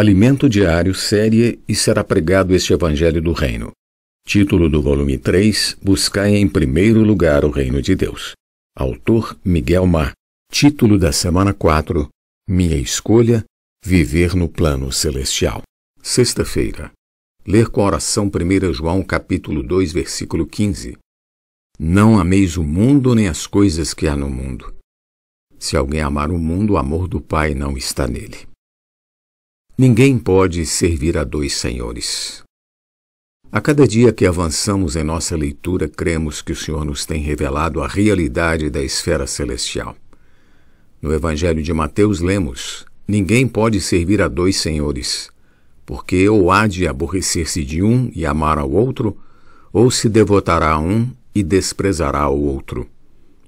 Alimento Diário, série e será pregado este Evangelho do Reino. Título do volume 3: Buscai em primeiro lugar o Reino de Deus. Autor Miguel Mar. Título da semana 4: Minha escolha: Viver no plano celestial. Sexta-feira. Ler com a oração 1 João capítulo 2, versículo 15. Não ameis o mundo nem as coisas que há no mundo. Se alguém amar o mundo, o amor do Pai não está nele. Ninguém pode servir a dois senhores. A cada dia que avançamos em nossa leitura, cremos que o Senhor nos tem revelado a realidade da esfera celestial. No Evangelho de Mateus lemos: Ninguém pode servir a dois senhores, porque ou há de aborrecer-se de um e amar ao outro, ou se devotará a um e desprezará o outro.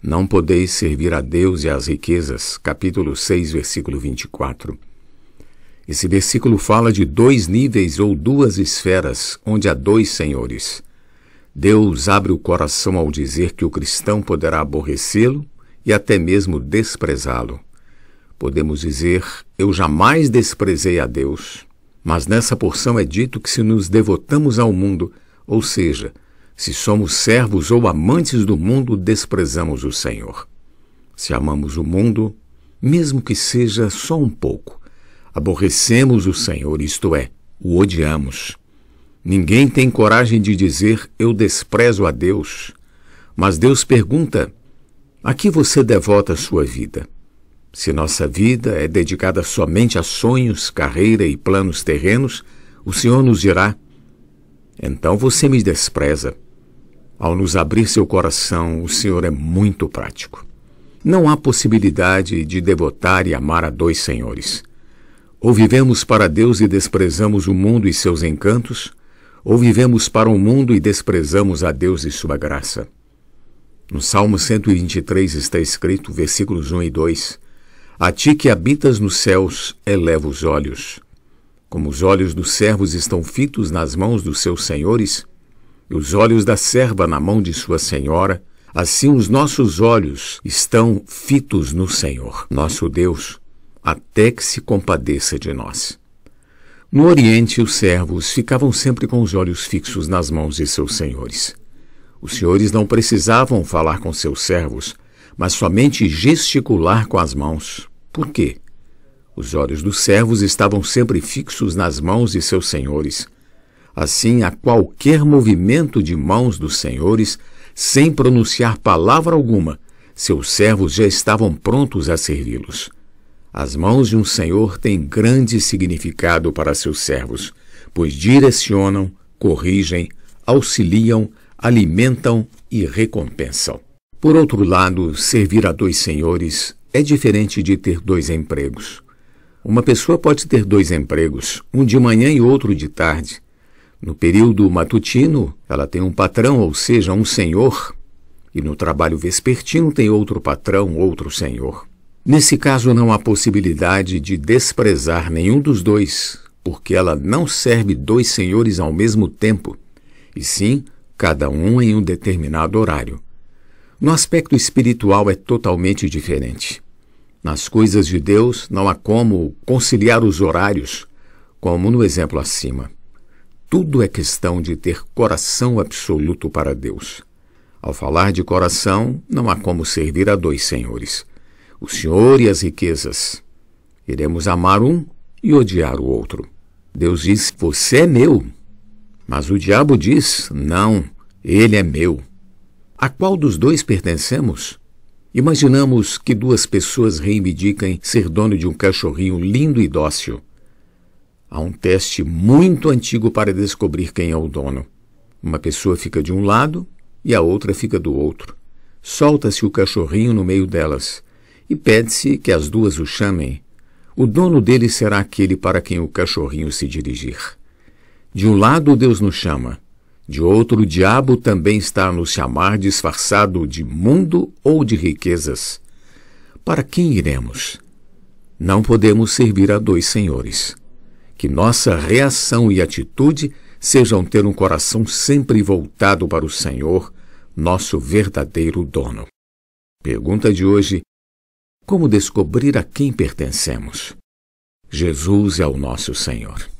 Não podeis servir a Deus e às riquezas. Capítulo 6, versículo 24. Esse versículo fala de dois níveis ou duas esferas onde há dois senhores. Deus abre o coração ao dizer que o cristão poderá aborrecê-lo e até mesmo desprezá-lo. Podemos dizer: Eu jamais desprezei a Deus. Mas nessa porção é dito que se nos devotamos ao mundo, ou seja, se somos servos ou amantes do mundo, desprezamos o Senhor. Se amamos o mundo, mesmo que seja só um pouco, aborrecemos o Senhor, isto é, o odiamos. Ninguém tem coragem de dizer eu desprezo a Deus. Mas Deus pergunta: a que você devota sua vida? Se nossa vida é dedicada somente a sonhos, carreira e planos terrenos, o Senhor nos dirá: então você me despreza. Ao nos abrir seu coração, o Senhor é muito prático. Não há possibilidade de devotar e amar a dois senhores. Ou vivemos para Deus e desprezamos o mundo e seus encantos, ou vivemos para o mundo e desprezamos a Deus e sua graça. No Salmo 123 está escrito, versículos 1 e 2: A ti que habitas nos céus, eleva os olhos. Como os olhos dos servos estão fitos nas mãos dos seus senhores, e os olhos da serva na mão de sua senhora, assim os nossos olhos estão fitos no Senhor, nosso Deus até que se compadeça de nós. No Oriente, os servos ficavam sempre com os olhos fixos nas mãos de seus senhores. Os senhores não precisavam falar com seus servos, mas somente gesticular com as mãos. Por quê? Os olhos dos servos estavam sempre fixos nas mãos de seus senhores. Assim, a qualquer movimento de mãos dos senhores, sem pronunciar palavra alguma, seus servos já estavam prontos a servi-los. As mãos de um senhor têm grande significado para seus servos, pois direcionam, corrigem, auxiliam, alimentam e recompensam. Por outro lado, servir a dois senhores é diferente de ter dois empregos. Uma pessoa pode ter dois empregos, um de manhã e outro de tarde. No período matutino, ela tem um patrão, ou seja, um senhor, e no trabalho vespertino tem outro patrão, outro senhor. Nesse caso, não há possibilidade de desprezar nenhum dos dois, porque ela não serve dois senhores ao mesmo tempo, e sim cada um em um determinado horário. No aspecto espiritual é totalmente diferente. Nas coisas de Deus não há como conciliar os horários, como no exemplo acima. Tudo é questão de ter coração absoluto para Deus. Ao falar de coração, não há como servir a dois senhores o Senhor e as riquezas. Iremos amar um e odiar o outro. Deus diz: Você é meu. Mas o diabo diz: Não, ele é meu. A qual dos dois pertencemos? Imaginamos que duas pessoas reivindiquem ser dono de um cachorrinho lindo e dócil. Há um teste muito antigo para descobrir quem é o dono. Uma pessoa fica de um lado e a outra fica do outro. Solta-se o cachorrinho no meio delas e pede-se que as duas o chamem. O dono dele será aquele para quem o cachorrinho se dirigir. De um lado Deus nos chama, de outro o diabo também está a nos chamar disfarçado de mundo ou de riquezas. Para quem iremos? Não podemos servir a dois senhores. Que nossa reação e atitude sejam ter um coração sempre voltado para o Senhor, nosso verdadeiro dono. Pergunta de hoje: como descobrir a quem pertencemos? Jesus é o nosso Senhor.